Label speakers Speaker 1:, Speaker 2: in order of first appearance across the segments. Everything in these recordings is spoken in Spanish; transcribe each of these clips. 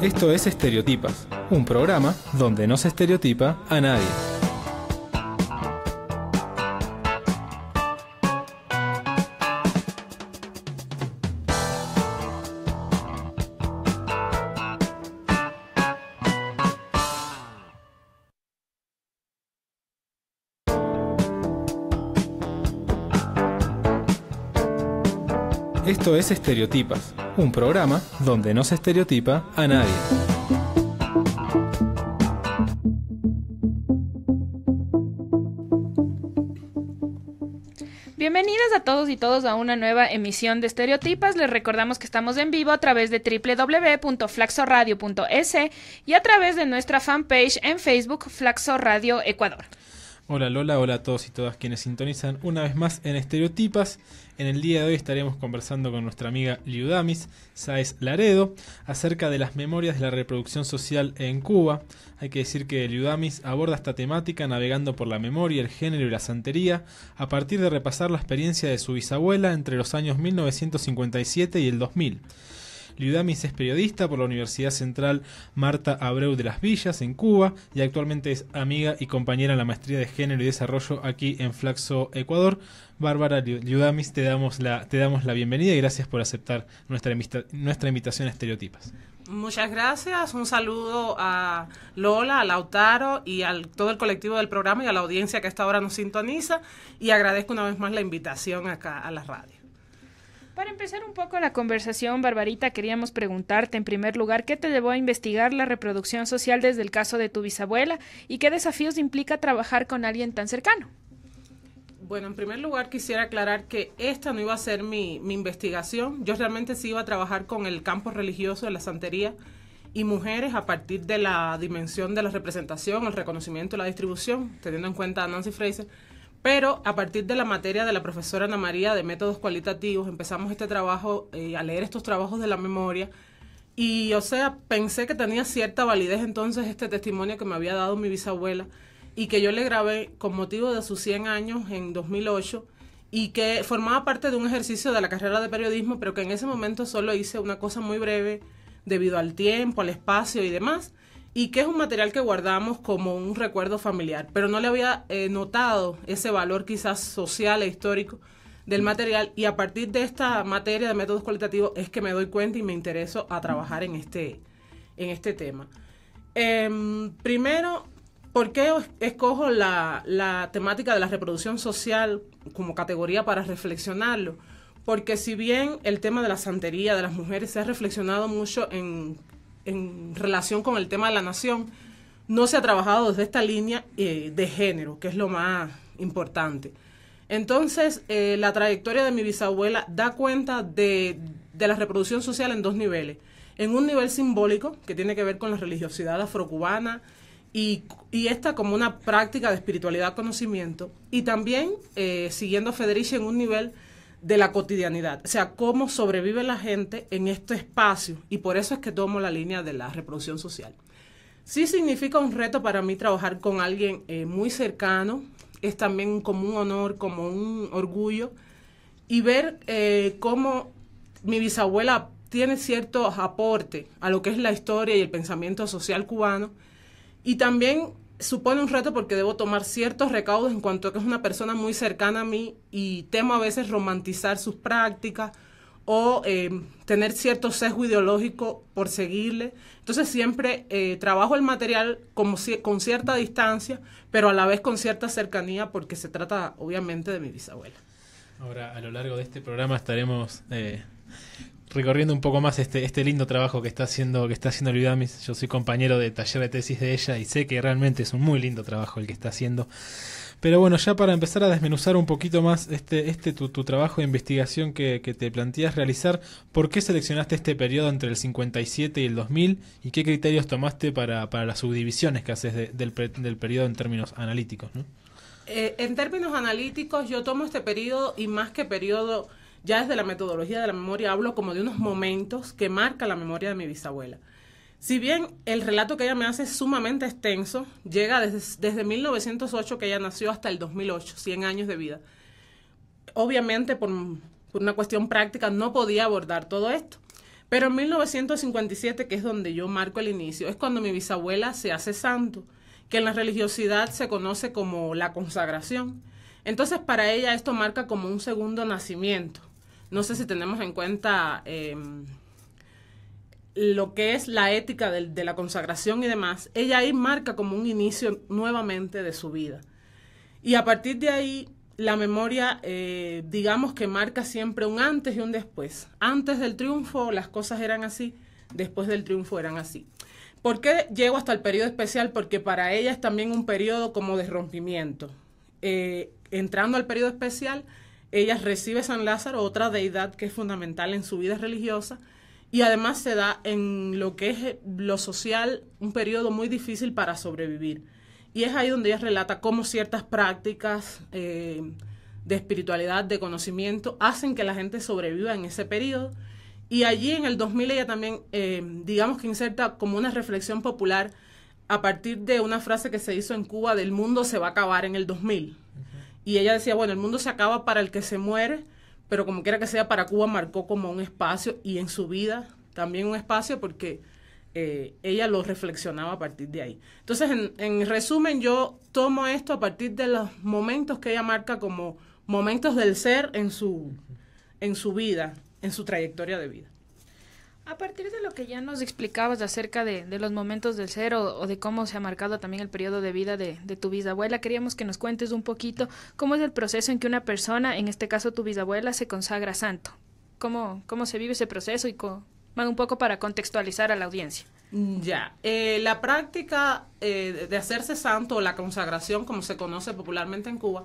Speaker 1: Esto es Estereotipas, un programa donde no se estereotipa a nadie. Esto es Estereotipas, un programa donde no se estereotipa a nadie.
Speaker 2: Bienvenidas a todos y todos a una nueva emisión de Estereotipas. Les recordamos que estamos en vivo a través de www.flaxoradio.es y a través de nuestra fanpage en Facebook Flaxo Ecuador.
Speaker 1: Hola Lola, hola a todos y todas quienes sintonizan una vez más en Estereotipas. En el día de hoy estaremos conversando con nuestra amiga Liudamis Saez Laredo acerca de las memorias de la reproducción social en Cuba. Hay que decir que Liudamis aborda esta temática navegando por la memoria, el género y la santería a partir de repasar la experiencia de su bisabuela entre los años 1957 y el 2000. Liudamis es periodista por la Universidad Central Marta Abreu de las Villas en Cuba y actualmente es amiga y compañera en la maestría de género y desarrollo aquí en Flaxo, Ecuador. Bárbara Liudamis, te damos la, te damos la bienvenida y gracias por aceptar nuestra, nuestra invitación a Estereotipas.
Speaker 3: Muchas gracias. Un saludo a Lola, a Lautaro y a todo el colectivo del programa y a la audiencia que hasta ahora nos sintoniza. Y agradezco una vez más la invitación acá a la radio.
Speaker 2: Para empezar un poco la conversación, Barbarita, queríamos preguntarte en primer lugar qué te llevó a investigar la reproducción social desde el caso de tu bisabuela y qué desafíos implica trabajar con alguien tan cercano.
Speaker 3: Bueno, en primer lugar quisiera aclarar que esta no iba a ser mi, investigación. Yo realmente sí iba a trabajar con el campo religioso de la santería y mujeres a partir de la dimensión de la representación, el reconocimiento y la distribución, teniendo en cuenta a Nancy Fraser pero a partir de la materia de la profesora Ana María de métodos cualitativos, empezamos este trabajo, eh, a leer estos trabajos de la memoria. Y o sea, pensé que tenía cierta validez entonces este testimonio que me había dado mi bisabuela y que yo le grabé con motivo de sus 100 años en 2008 y que formaba parte de un ejercicio de la carrera de periodismo, pero que en ese momento solo hice una cosa muy breve debido al tiempo, al espacio y demás y que es un material que guardamos como un recuerdo familiar, pero no le había eh, notado ese valor quizás social e histórico del material y a partir de esta materia de métodos cualitativos es que me doy cuenta y me intereso a trabajar en este, en este tema. Em, primero, ¿por qué escojo la temática de la reproducción social como categoría para reflexionarlo? Porque si bien el tema de la santería de las mujeres se ha reflexionado mucho en en relación con el tema de la nación, no se ha trabajado desde esta línea eh, de género, que es lo más importante. Entonces, eh, la trayectoria de mi bisabuela da cuenta de, la reproducción social en dos niveles. En un nivel simbólico, que tiene que ver con la religiosidad afrocubana y, y esta como una práctica de espiritualidad-conocimiento, y también, eh, siguiendo a Federici, en un nivel de la cotidianidad, o sea, cómo sobrevive la gente en este espacio y por eso es que tomo la línea de la reproducción social. Sí significa un reto para mí trabajar con alguien eh, muy cercano, es también como un honor, como un orgullo, y ver eh, cómo mi bisabuela tiene cierto aporte a lo que es la historia y el pensamiento social cubano, y también supone un reto porque debo tomar ciertos recaudos en cuanto a que es una persona muy cercana a mí y temo a veces romantizar sus prácticas o eh, tener cierto sesgo ideológico por seguirle. Entonces siempre eh, trabajo el material con cierta distancia, pero a la vez con cierta cercanía porque se trata obviamente de mi bisabuela.
Speaker 1: Ahora, a lo largo de este programa estaremos eh, recorriendo un poco más este, este lindo trabajo que está haciendo, que está haciendo Yo soy compañero de taller de tesis de ella y sé que realmente es un muy lindo trabajo el que está haciendo. Pero bueno, ya para empezar a desmenuzar un poquito más este, este tu, trabajo de investigación que, te planteas realizar, ¿por qué seleccionaste este periodo entre el 57 y el 2000 y qué criterios tomaste para, para las subdivisiones que haces del, periodo en términos analíticos?
Speaker 3: Eh, en términos analíticos, yo tomo este periodo y más que periodo ya desde la metodología de la memoria hablo como de unos momentos que marca la memoria de mi bisabuela. Si bien el relato que ella me hace es sumamente extenso, llega desde, 1908 que ella nació hasta el 2008, 100 años de vida. Obviamente por, por una cuestión práctica no podía abordar todo esto. Pero en 1957, que es donde yo marco el inicio, es cuando mi bisabuela se hace santo, que en la religiosidad se conoce como la consagración. Entonces para ella esto marca como un segundo nacimiento. No sé si tenemos en cuenta em, lo que es la ética de, la consagración y demás. Ella ahí marca como un inicio nuevamente de su vida. Y a partir de ahí, la memoria, eh, digamos que marca siempre un antes y un después. Antes del triunfo las cosas eran así, después del triunfo eran así. ¿Por qué llego hasta el periodo especial? Porque para ella es también un periodo como de rompimiento. Eh, entrando al periodo especial, ella recibe San Lázaro, otra deidad que es fundamental en su vida religiosa, y además se da en lo que es eh, lo social un periodo muy difícil para sobrevivir. Y es ahí donde ella relata cómo ciertas prácticas eh, de espiritualidad, de conocimiento, hacen que la gente sobreviva en ese periodo. Y allí en el 2000 ella también, eh, digamos que inserta como una reflexión popular a partir de una frase que se hizo en Cuba del mundo se va a acabar en el 2000. Y ella decía, bueno, el mundo se acaba para el que se muere, pero como quiera que sea, para Cuba marcó como un espacio y en su vida también un espacio porque eh, ella lo reflexionaba a partir de ahí. Entonces, en, en resumen, yo tomo esto a partir de los momentos que ella marca como momentos del ser en su, en su vida, en su trayectoria de vida.
Speaker 2: A partir de lo que ya nos explicabas acerca de, los momentos del ser o, de cómo se ha marcado también el periodo de vida de, tu bisabuela, queríamos que nos cuentes un poquito cómo es el proceso en que una persona, en este caso tu bisabuela, se consagra santo. ¿Cómo, cómo se vive ese proceso y cómo, un poco para contextualizar a la audiencia?
Speaker 3: Mm, ya, eh, la práctica eh, de hacerse santo o la consagración, como se conoce popularmente en Cuba,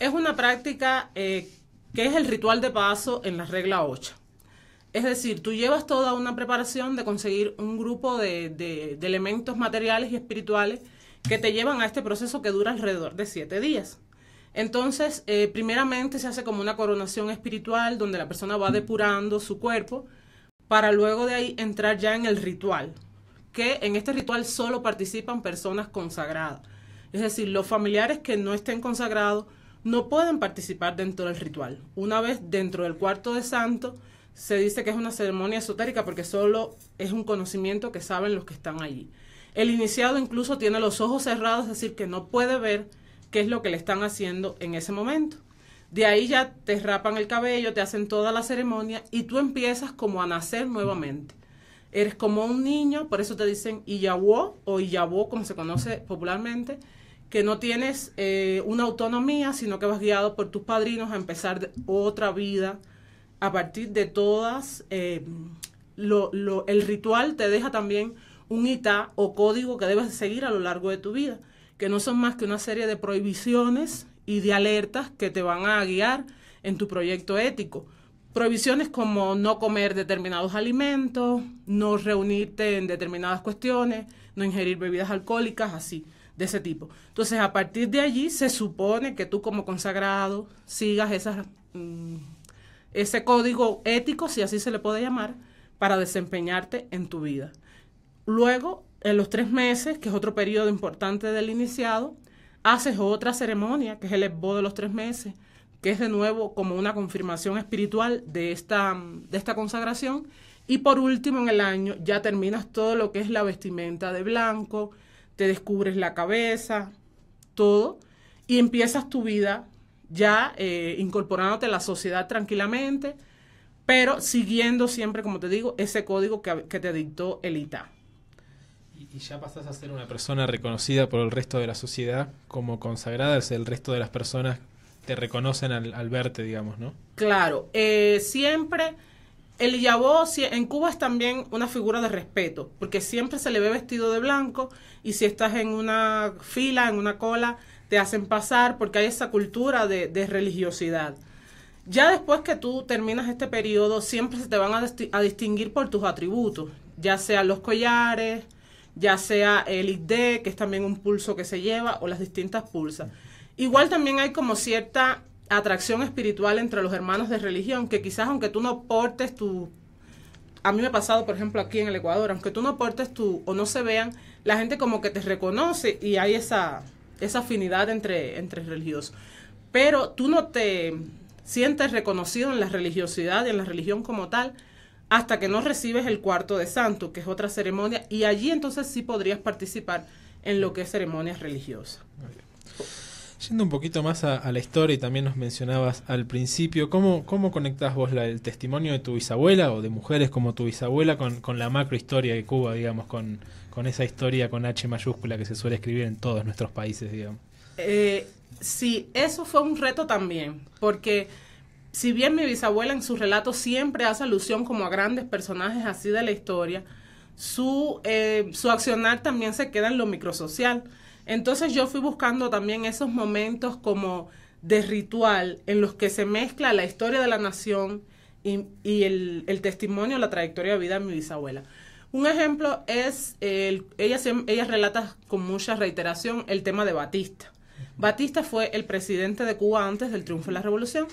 Speaker 3: es una práctica eh, que es el ritual de paso en la regla 8. Es decir, tú llevas toda una preparación de conseguir un grupo de, de, elementos materiales y espirituales que te llevan a este proceso que dura alrededor de siete días. Entonces, eh, primeramente se hace como una coronación espiritual donde la persona va depurando su cuerpo para luego de ahí entrar ya en el ritual, que en este ritual solo participan personas consagradas. Es decir, los familiares que no estén consagrados no pueden participar dentro del ritual. Una vez dentro del cuarto de santo, se dice que es una ceremonia esotérica porque solo es un conocimiento que saben los que están allí. El iniciado incluso tiene los ojos cerrados, es decir, que no puede ver qué es lo que le están haciendo en ese momento. De ahí ya te rapan el cabello, te hacen toda la ceremonia y tú empiezas como a nacer nuevamente. Eres como un niño, por eso te dicen Iyawó o Iyabó, como se conoce popularmente, que no tienes eh, una autonomía, sino que vas guiado por tus padrinos a empezar otra vida a partir de todas, eh, el ritual te deja también un ITA o código que debes seguir a lo largo de tu vida, que no son más que una serie de prohibiciones y de alertas que te van a guiar en tu proyecto ético. Prohibiciones como no comer determinados alimentos, no reunirte en determinadas cuestiones, no ingerir bebidas alcohólicas, así, de ese tipo. Entonces, a partir de allí, se supone que tú como consagrado sigas esas... Mm, ese código ético, si así se le puede llamar, para desempeñarte en tu vida. Luego, en los tres meses, que es otro periodo importante del iniciado, haces otra ceremonia, que es el esbo de los tres meses, que es de nuevo como una confirmación espiritual de esta, de esta consagración. Y por último, en el año ya terminas todo lo que es la vestimenta de blanco, te descubres la cabeza, todo, y empiezas tu vida ya eh, incorporándote a la sociedad tranquilamente, pero siguiendo siempre, como te digo, ese código que, te dictó el ITA.
Speaker 1: Y, ya pasas a ser una persona reconocida por el resto de la sociedad como consagrada, el resto de las personas te reconocen al, verte, digamos, ¿no?
Speaker 3: Claro, eh, siempre el si en Cuba es también una figura de respeto, porque siempre se le ve vestido de blanco y si estás en una fila, en una cola, te hacen pasar porque hay esa cultura de, religiosidad. Ya después que tú terminas este periodo, siempre se te van a, distinguir por tus atributos, ya sea los collares, ya sea el ID, que es también un pulso que se lleva, o las distintas pulsas. Igual también hay como cierta atracción espiritual entre los hermanos de religión, que quizás aunque tú no portes tu... A mí me ha pasado, por ejemplo, aquí en el Ecuador, aunque tú no portes tu o no se vean, la gente como que te reconoce y hay esa, esa afinidad entre, entre religiosos. Pero tú no te sientes reconocido en la religiosidad y en la religión como tal hasta que no recibes el cuarto de santo, que es otra ceremonia, y allí entonces sí podrías participar en lo que es ceremonias religiosas.
Speaker 1: Yendo un poquito más a, la historia y también nos mencionabas al principio, ¿cómo, cómo vos la, el testimonio de tu bisabuela o de mujeres como tu bisabuela con, la macro historia de Cuba, digamos, con, esa historia con H mayúscula que se suele escribir en todos nuestros países, digamos?
Speaker 3: Eh, sí, eso fue un reto también, porque si bien mi bisabuela en su relatos siempre hace alusión como a grandes personajes así de la historia, su, eh, su accionar también se queda en lo microsocial. Entonces yo fui buscando también esos momentos como de ritual en los que se mezcla la historia de la nación y, el, testimonio, la trayectoria de vida de mi bisabuela. Un ejemplo es, ella, relata con mucha reiteración el tema de Batista. Batista fue el presidente de Cuba antes del triunfo de la revolución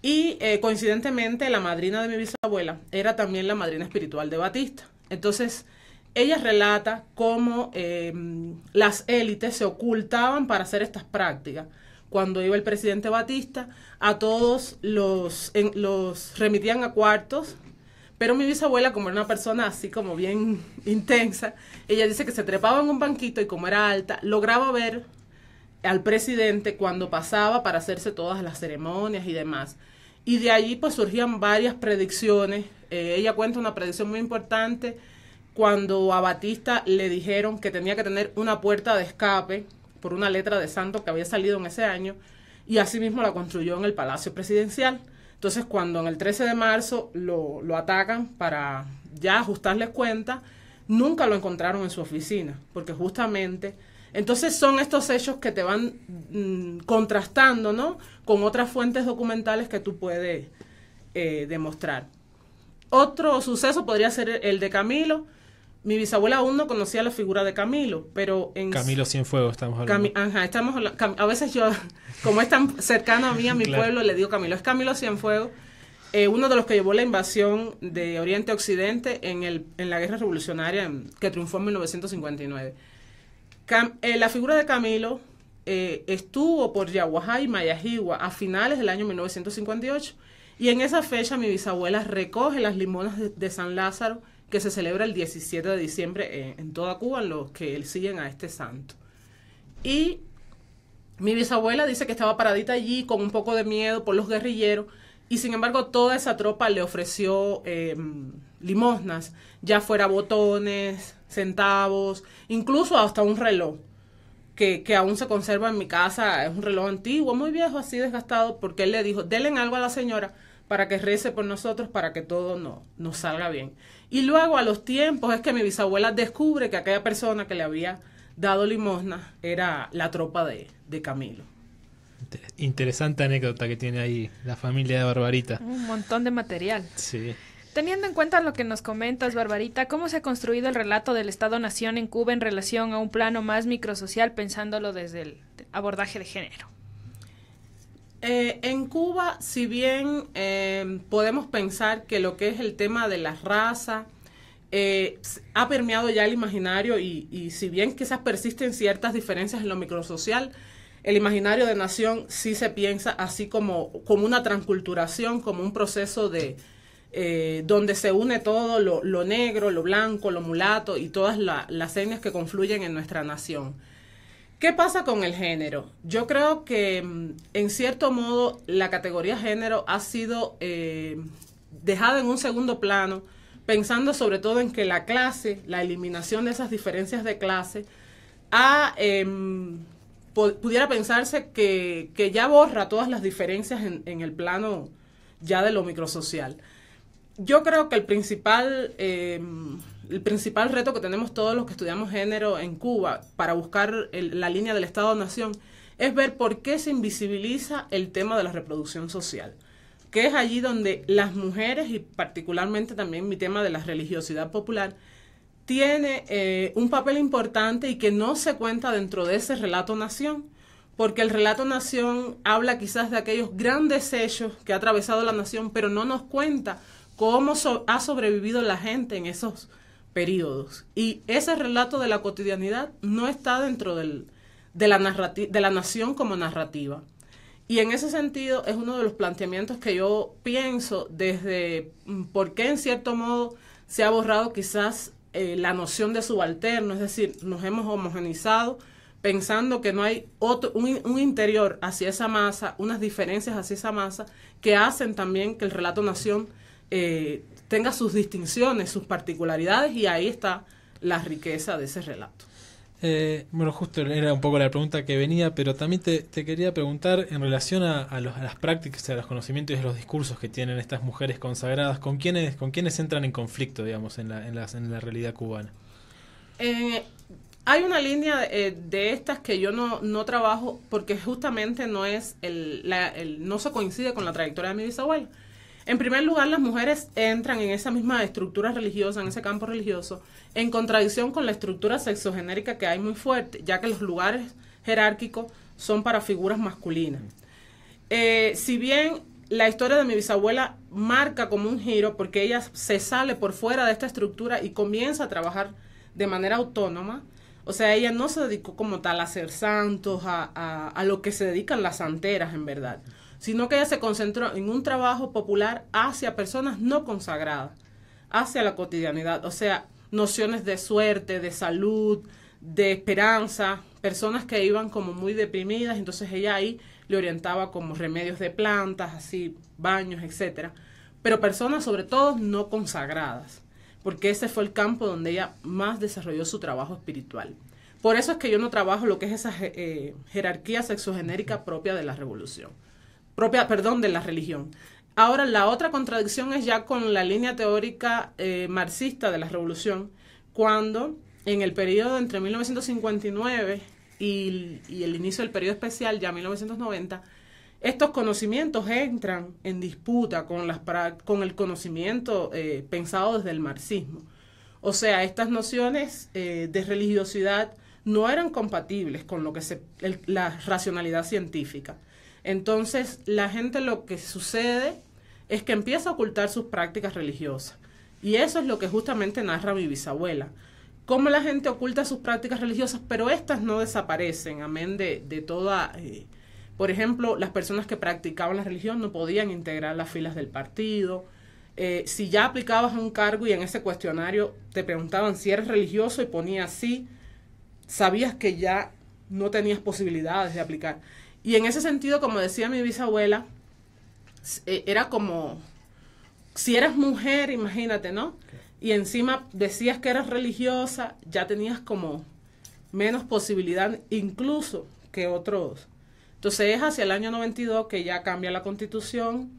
Speaker 3: y eh, coincidentemente la madrina de mi bisabuela era también la madrina espiritual de Batista. Entonces, ella relata cómo em, las élites se ocultaban para hacer estas prácticas. Cuando iba el presidente Batista, a todos los, los remitían a cuartos, pero mi bisabuela, como era una persona así como bien intensa, ella dice que se trepaba en un banquito y como era alta, lograba ver al presidente cuando pasaba para hacerse todas las ceremonias y demás. Y de allí pues surgían varias predicciones. Eh, ella cuenta una predicción muy importante cuando a Batista le dijeron que tenía que tener una puerta de escape por una letra de santo que había salido en ese año y asimismo la construyó en el Palacio Presidencial. Entonces cuando en el 13 de marzo lo, atacan para ya ajustarles cuenta, nunca lo encontraron en su oficina, porque justamente... Entonces son estos hechos que te van mm, contrastando, ¿no? Con otras fuentes documentales que tú puedes eh, demostrar. Otro suceso podría ser el de Camilo, mi bisabuela aún no conocía la figura de Camilo, pero en... Camilo
Speaker 1: Cienfuegos estamos hablando.
Speaker 3: estamos a veces yo, como es tan cercano a mí, a mi pueblo, le digo Camilo. Es Camilo Cienfuegos, eh, uno de los que llevó la invasión de Oriente-Occidente en, el, en la guerra revolucionaria que triunfó en 1959. Eh, la figura de Camilo eh, estuvo por Yaguajá y Mayajigua a finales del año 1958 y en esa fecha mi bisabuela recoge las limonas de San Lázaro que se celebra el 17 de diciembre eh, en, toda Cuba, los que siguen a este santo. Y mi bisabuela dice que estaba paradita allí con un poco de miedo por los guerrilleros y sin embargo toda esa tropa le ofreció em, limosnas, ya fuera botones, centavos, incluso hasta un reloj que, aún se conserva en mi casa, es un reloj antiguo, muy viejo, así desgastado, porque él le dijo, denle algo a la señora para que rece por nosotros, para que todo no, nos salga bien. Y luego a los tiempos es que mi bisabuela descubre que aquella persona que le había dado limosna era la tropa de, de Camilo.
Speaker 1: Interesante anécdota que tiene ahí la familia de Barbarita.
Speaker 3: Un montón de material.
Speaker 1: Sí.
Speaker 2: Teniendo en cuenta lo que nos comentas, Barbarita, ¿cómo se ha construido el relato del Estado-Nación en Cuba en relación a un plano más microsocial pensándolo desde el abordaje de género?
Speaker 3: Eh, en Cuba, si bien eh, podemos pensar que lo que es el tema de la raza eh, ha permeado ya el imaginario y, si bien quizás persisten ciertas diferencias en lo microsocial, el imaginario de nación sí se piensa así como, una transculturación, como un proceso de donde se une todo lo, negro, lo blanco, lo mulato y todas las etnias que confluyen en nuestra nación. ¿Qué pasa con el género? Yo creo que mm, en cierto modo la categoría género ha sido eh, dejada en un segundo plano, pensando sobre todo en que la clase, la eliminación de esas diferencias de clase, em, pudiera pensarse que, ya borra todas las diferencias en, el plano ya de lo microsocial. Yo creo que el principal... Eh, el principal reto que tenemos todos los que estudiamos género en Cuba para buscar la línea del Estado-Nación es ver por qué se invisibiliza el tema de la reproducción social, que es allí donde las mujeres y particularmente también mi tema de la religiosidad popular tiene eh, un papel importante y que no se cuenta dentro de ese relato nación, porque el relato nación habla quizás de aquellos grandes hechos que ha atravesado la nación, pero no nos cuenta cómo ha sobrevivido la gente en esos periodos. Y ese relato de la cotidianidad no está dentro del, de, la de la nación como narrativa. Y en ese sentido es uno de los planteamientos que yo pienso desde mm, por qué en cierto modo se ha borrado quizás eh, la noción de subalterno, es decir, nos hemos homogenizado pensando que no hay otro, un, un, interior hacia esa masa, unas diferencias hacia esa masa que hacen también que el relato nación eh, tenga sus distinciones, sus particularidades y ahí está la riqueza de ese
Speaker 1: relato. Eh, bueno, justo era un poco la pregunta que venía, pero también te, quería preguntar en relación a, las prácticas, a los conocimientos y a los discursos que tienen estas mujeres consagradas, ¿con quiénes, con quiénes entran en conflicto, digamos, en la, realidad cubana?
Speaker 3: Eh, hay una línea eh, de estas que yo no, trabajo porque justamente no es el, no se coincide con la trayectoria de mi bisabuela. En primer lugar, las mujeres entran en esa misma estructura religiosa, en ese campo religioso, en contradicción con la estructura sexogenérica que hay muy fuerte, ya que los lugares jerárquicos son para figuras masculinas. Eh, si bien la historia de mi bisabuela marca como un giro, porque ella se sale por fuera de esta estructura y comienza a trabajar de manera autónoma, o sea, ella no se dedicó como tal a ser santos, a, a lo que se dedican las santeras en verdad sino que ella se concentró en un trabajo popular hacia personas no consagradas, hacia la cotidianidad, o sea, nociones de suerte, de salud, de esperanza, personas que iban como muy deprimidas, entonces ella ahí le orientaba como remedios de plantas, así, baños, etcétera, pero personas sobre todo no consagradas, porque ese fue el campo donde ella más desarrolló su trabajo espiritual. Por eso es que yo no trabajo lo que es esa eh, jerarquía sexogenérica propia de la revolución propia, perdón, de la religión. Ahora, la otra contradicción es ya con la línea teórica eh, marxista de la revolución, cuando en el periodo entre 1959 y, el inicio del periodo especial, ya 1990, estos conocimientos entran en disputa con, el conocimiento eh, pensado desde el marxismo. O sea, estas nociones eh, de religiosidad no eran compatibles con lo que se, la racionalidad científica. Entonces, la gente lo que sucede es que empieza a ocultar sus prácticas religiosas. Y eso es lo que justamente narra mi bisabuela. Cómo la gente oculta sus prácticas religiosas, pero estas no desaparecen, amén de, toda... Eh, por ejemplo, las personas que practicaban la religión no podían integrar las filas del partido. Eh, si ya aplicabas un cargo y en ese cuestionario te preguntaban si eres religioso y ponías sí, sabías que ya no tenías posibilidades de aplicar. Y en ese sentido, como decía mi bisabuela, eh, era como, si eras mujer, imagínate, ¿no? Y encima decías que eras religiosa, ya tenías como menos posibilidad incluso que otros. Entonces es hacia el año 92 que ya cambia la constitución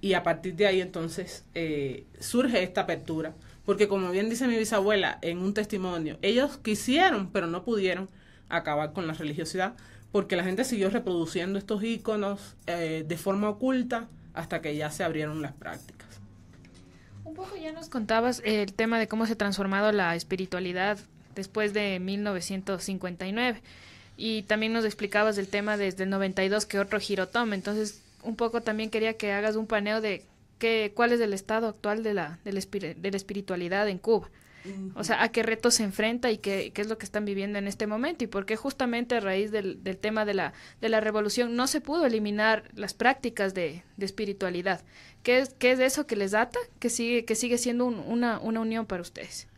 Speaker 3: y a partir de ahí entonces eh, surge esta apertura. Porque como bien dice mi bisabuela en un testimonio, ellos quisieron pero no pudieron acabar con la religiosidad porque la gente siguió reproduciendo estos iconos eh, de forma oculta hasta que ya se abrieron las prácticas.
Speaker 2: Un poco ya nos contabas el tema de cómo se ha transformado la espiritualidad después de 1959 y también nos explicabas el tema desde el 92 que otro giro toma. Entonces, un poco también quería que hagas un paneo de qué, cuál es el estado actual de la, de la espiritualidad en Cuba. O sea, a qué retos se enfrenta y qué, qué, es lo que están viviendo en este momento y por qué justamente a raíz del, tema de la, de la revolución no se pudo eliminar las prácticas de, espiritualidad. ¿Qué es, ¿Qué eso que les data, Que sigue, que sigue siendo una, una unión para ustedes.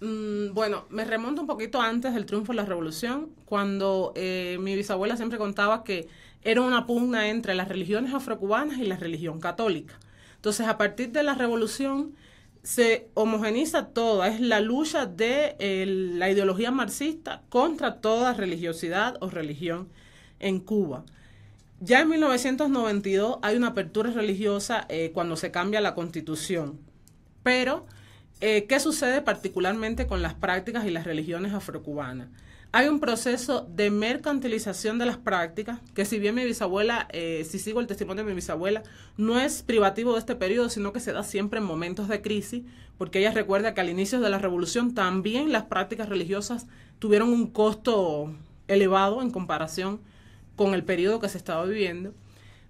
Speaker 3: Mm, bueno, me remonto un poquito antes del triunfo de la revolución, cuando eh, mi bisabuela siempre contaba que era una pugna entre las religiones afrocubanas y la religión católica. Entonces, a partir de la revolución, se homogeniza todo, es la lucha de la ideología marxista contra toda religiosidad o religión en Cuba. Ya en 1992 hay una apertura religiosa eh, cuando se cambia la constitución, pero eh, ¿qué sucede particularmente con las prácticas y las religiones afrocubanas? Hay un proceso de mercantilización de las prácticas, que si bien mi bisabuela, eh, si sigo el testimonio de mi bisabuela, no es privativo de este periodo, sino que se da siempre en momentos de crisis, porque ella recuerda que al inicio de la revolución también las prácticas religiosas tuvieron un costo elevado en comparación con el periodo que se estaba viviendo.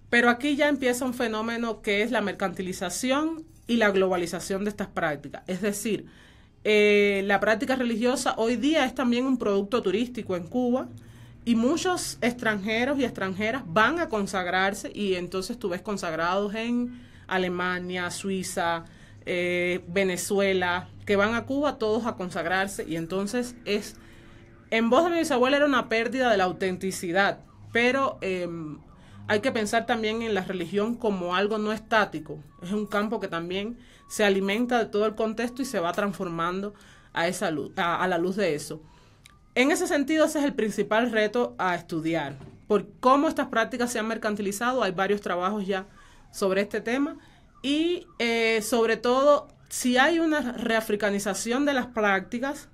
Speaker 3: Pero aquí ya empieza un fenómeno que es la mercantilización y la globalización de estas prácticas. Es decir, eh, la práctica religiosa hoy día es también un producto turístico en Cuba y muchos extranjeros y extranjeras van a consagrarse y entonces tú ves consagrados en Alemania, Suiza, eh, Venezuela, que van a Cuba todos a consagrarse y entonces es, en voz de mi bisabuela era una pérdida de la autenticidad, pero em, hay que pensar también en la religión como algo no estático. Es un campo que también se alimenta de todo el contexto y se va transformando a, esa luz, a, la luz de eso. En ese sentido, ese es el principal reto a estudiar. Por cómo estas prácticas se han mercantilizado, hay varios trabajos ya sobre este tema. Y eh, sobre todo, si hay una reafricanización de las prácticas,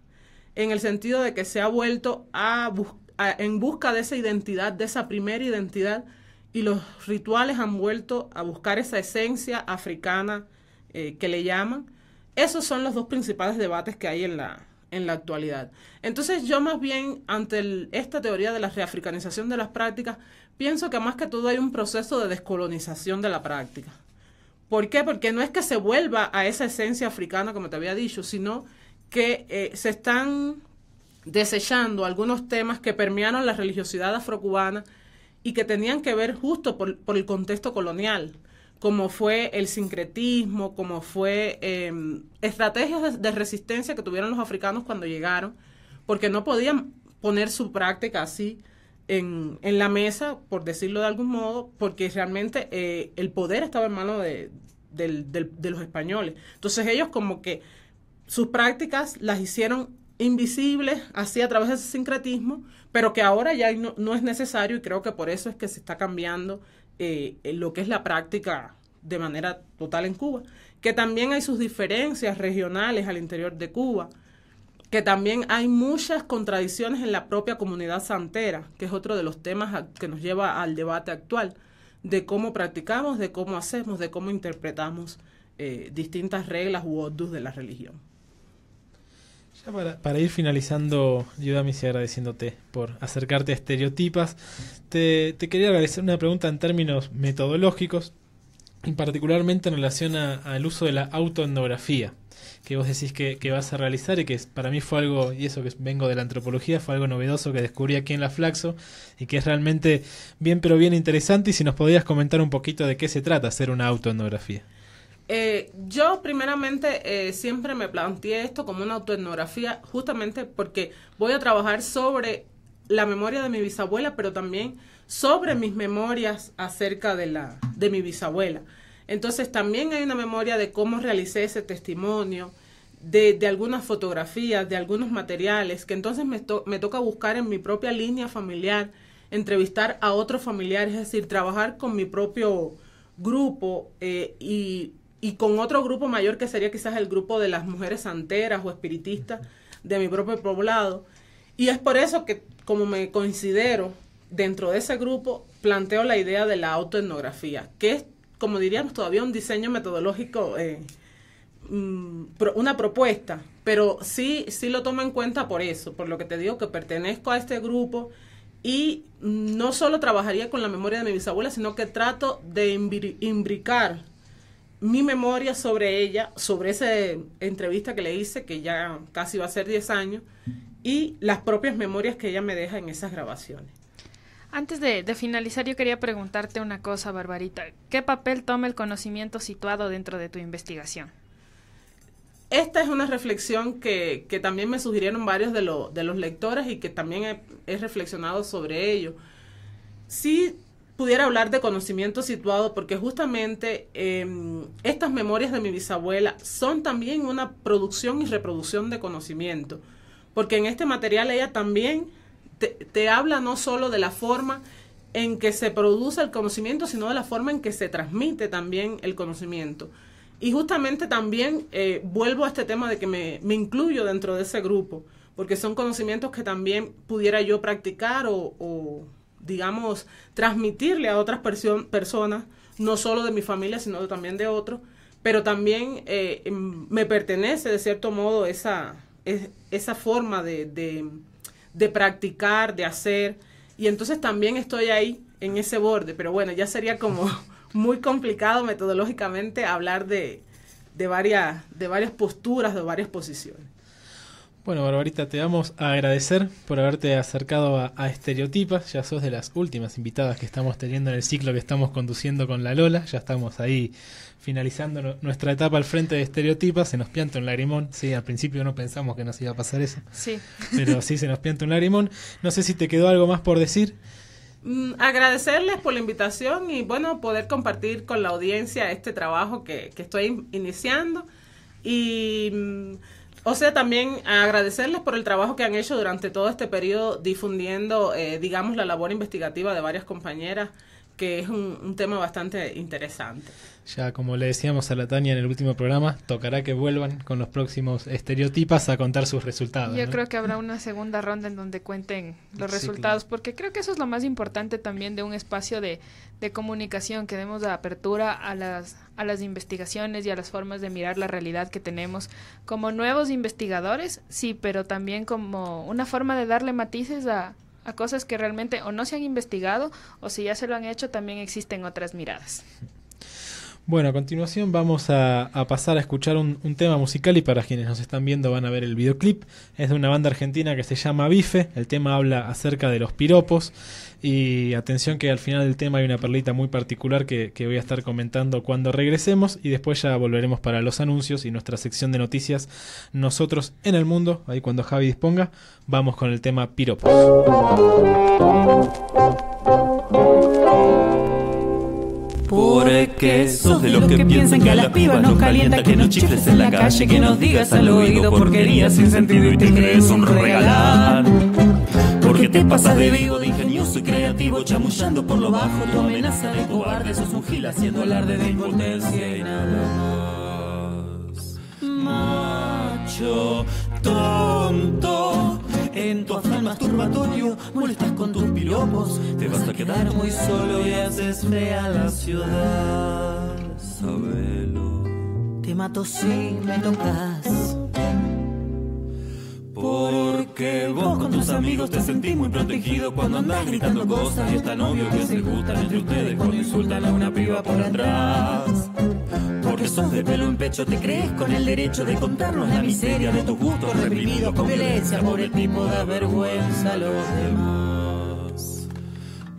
Speaker 3: en el sentido de que se ha vuelto en busca de esa identidad, de esa primera identidad y los rituales han vuelto a buscar esa esencia africana eh, que le llaman. Esos son los dos principales debates que hay en la, en la actualidad. Entonces yo más bien ante esta teoría de la reafricanización de las prácticas, pienso que más que todo hay un proceso de descolonización de la práctica. ¿Por qué? Porque no es que se vuelva a esa esencia africana, como te había dicho, sino que eh, se están desechando algunos temas que permearon la religiosidad afrocubana y que tenían que ver justo por, el contexto colonial, como fue el sincretismo, como fue em, estrategias de, resistencia que tuvieron los africanos cuando llegaron, porque no podían poner su práctica así, en, la mesa, por decirlo de algún modo, porque realmente eh, el poder estaba en manos de, de, los españoles. Entonces ellos como que sus prácticas las hicieron invisibles, así a través de ese sincretismo, pero que ahora ya no, es necesario y creo que por eso es que se está cambiando eh, lo que es la práctica de manera total en Cuba, que también hay sus diferencias regionales al interior de Cuba, que también hay muchas contradicciones en la propia comunidad santera, que es otro de los temas que nos lleva al debate actual, de cómo practicamos, de cómo hacemos, de cómo interpretamos eh, distintas reglas u odus de la religión.
Speaker 1: Ya para, ir finalizando, Yudamis, y agradeciéndote por acercarte a estereotipas, te, quería agradecer una pregunta en términos metodológicos y particularmente en relación al uso de la autoendografía, que vos decís que, vas a realizar y que para mí fue algo, y eso que vengo de la antropología, fue algo novedoso que descubrí aquí en la Flaxo y que es realmente bien pero bien interesante y si nos podías comentar un poquito de qué se trata hacer una autoendografía.
Speaker 3: Eh, yo primeramente eh, siempre me planteé esto como una autoetnografía justamente porque voy a trabajar sobre la memoria de mi bisabuela, pero también sobre mis memorias acerca de, la, de mi bisabuela. Entonces también hay una memoria de cómo realicé ese testimonio, de, algunas fotografías, de algunos materiales, que entonces me, toca buscar en mi propia línea familiar, entrevistar a otros familiares, es decir, trabajar con mi propio grupo eh, y y con otro grupo mayor que sería quizás el grupo de las mujeres santeras o espiritistas de mi propio poblado. Y es por eso que, como me considero dentro de ese grupo, planteo la idea de la autoetnografía, que es, como diríamos, todavía un diseño metodológico, eh, mm, una propuesta, pero sí, sí lo tomo en cuenta por eso, por lo que te digo que pertenezco a este grupo y no solo trabajaría con la memoria de mi bisabuela, sino que trato de imbricar mi memoria sobre ella, sobre esa entrevista que le hice, que ya casi va a ser 10 años, y las propias memorias que ella me deja en esas grabaciones.
Speaker 2: Antes de, finalizar, yo quería preguntarte una cosa, Barbarita. ¿Qué papel toma el conocimiento situado dentro de tu investigación?
Speaker 3: Esta es una reflexión que, también me sugirieron varios de, de los lectores y que también he, he reflexionado sobre ello. Sí pudiera hablar de conocimiento situado porque justamente em, estas memorias de mi bisabuela son también una producción y reproducción de conocimiento, porque en este material ella también te, habla no solo de la forma en que se produce el conocimiento, sino de la forma en que se transmite también el conocimiento. Y justamente también eh, vuelvo a este tema de que me, incluyo dentro de ese grupo, porque son conocimientos que también pudiera yo practicar o digamos, transmitirle a otras personas, no solo de mi familia, sino también de otros, pero también eh, em, me pertenece de cierto modo esa, esa forma de, de, practicar, de hacer, y entonces también estoy ahí en ese borde, pero bueno, ya sería como muy complicado metodológicamente hablar de, de varias, de varias posturas, de varias posiciones.
Speaker 1: Bueno, Barbarita, te vamos a agradecer por haberte acercado a, Estereotipas. Ya sos de las últimas invitadas que estamos teniendo en el ciclo que estamos conduciendo con la Lola. Ya estamos ahí finalizando nuestra etapa al frente de Estereotipas. Se nos pianta un lagrimón. Sí, al principio no pensamos que nos iba a pasar eso. Sí. Pero sí, se nos pianta un lagrimón. No sé si te quedó algo más por decir.
Speaker 3: Mm, agradecerles por la invitación y bueno, poder compartir con la audiencia este trabajo que, estoy iniciando. Y. Mm, o sea, también agradecerles por el trabajo que han hecho durante todo este periodo difundiendo, eh, digamos, la labor investigativa de varias compañeras que es un, tema bastante interesante.
Speaker 1: Ya, como le decíamos a la Tania en el último programa, tocará que vuelvan con los próximos estereotipas a contar sus resultados. Yo creo
Speaker 3: que habrá una segunda
Speaker 2: ronda en donde cuenten los resultados, porque creo que eso es lo más importante también de un espacio de, comunicación, que demos la apertura a las, a las investigaciones y a las formas de mirar la realidad que tenemos como nuevos investigadores, sí, pero también como una forma de darle matices a, a cosas que realmente o no se han investigado o si ya se lo han hecho también existen otras miradas.
Speaker 1: Bueno, a continuación vamos a, pasar a escuchar un, tema musical y para quienes nos están viendo van a ver el videoclip. Es de una banda argentina que se llama Bife. El tema habla acerca de los piropos. Y atención que al final del tema hay una perlita muy particular que, que voy a estar comentando cuando regresemos y después ya volveremos para los anuncios y nuestra sección de noticias Nosotros en el Mundo. Ahí cuando Javi disponga, vamos con el tema piropos. Porque sos de los que piensan que a las pibas nos calienta Que nos chifles en la calle, que nos digas al oído porquerías sin sentido Y te crees un regalar Porque te pasas de vivo, de ingenioso y creativo Chamullando por lo bajo tu amenaza de cobarde Sos un gil haciendo alarde de impotencia y nada más Macho, tonto en tu afán masturbatorio molestas con tus piropos. Te vas a quedar muy solo y haces a la ciudad. Sabelo. Te mato si me tocas. Porque vos con tus amigos te sentís muy protegido cuando andás gritando cosas y está novio que se gustan entre ustedes cuando insultan a una piba por atrás. Porque sos de pelo en pecho, te crees con el derecho de contarnos la miseria de tus gustos reprimidos con violencia, por el tipo de vergüenza a los demás.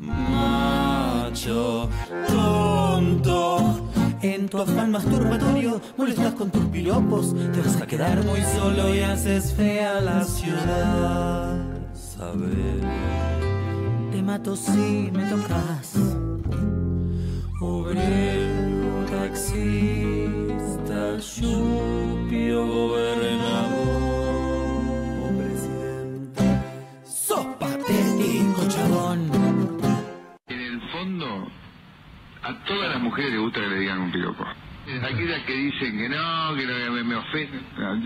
Speaker 3: Macho,
Speaker 1: tu afán masturbatorio molestas con tus piropos, te vas a quedar muy solo y haces fea la ciudad. Saber.
Speaker 3: Te mato si me tocas.
Speaker 1: Obrero, taxista, chupio, gobernador o
Speaker 3: presidente. ¡Sos patético, chabón! En el fondo
Speaker 2: a todas las mujeres les gusta que le digan un piropo. Aquellas que dicen que no, que no, me, ofenden,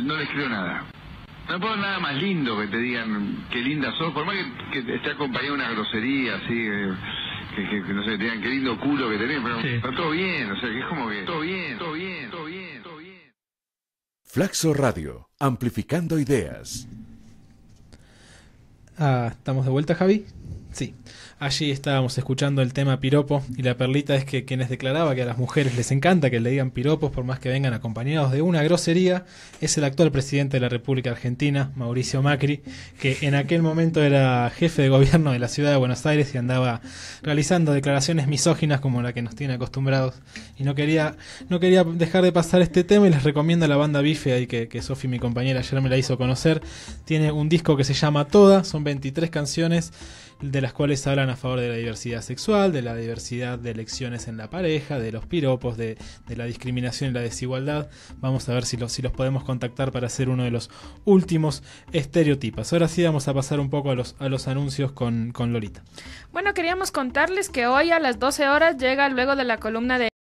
Speaker 2: no, les creo nada. No puedo nada más lindo que te digan qué linda sos, por más que, que esté acompañada una grosería así, que, no sé, te digan qué
Speaker 3: lindo culo que tenés, pero todo bien, o sea, que es como todo bien,
Speaker 1: todo bien, todo bien, todo
Speaker 3: bien. Flaxo Radio, amplificando ideas.
Speaker 1: Ah, ¿estamos de vuelta, Javi? Sí, allí estábamos escuchando el tema piropo y la perlita es que quienes declaraba que a las mujeres les encanta que le digan piropos por más que vengan acompañados de una grosería es el actual presidente de la República Argentina, Mauricio Macri, que en aquel momento era jefe de gobierno de la ciudad de Buenos Aires y andaba realizando declaraciones misóginas como la que nos tiene acostumbrados y no quería, no quería dejar de pasar este tema y les recomiendo la banda Bife ahí que, que Sofi, mi compañera, ayer me la hizo conocer. Tiene un disco que se llama Toda, son 23 canciones de las cuales hablan a favor de la diversidad sexual, de la diversidad de elecciones en la pareja, de los piropos, de, la discriminación y la desigualdad. Vamos a ver si los, si los podemos contactar para hacer uno de los últimos estereotipos. Ahora sí vamos a pasar un poco a los, a los anuncios con, con Lolita.
Speaker 2: Bueno, queríamos contarles que hoy a las 12 horas llega luego de la columna de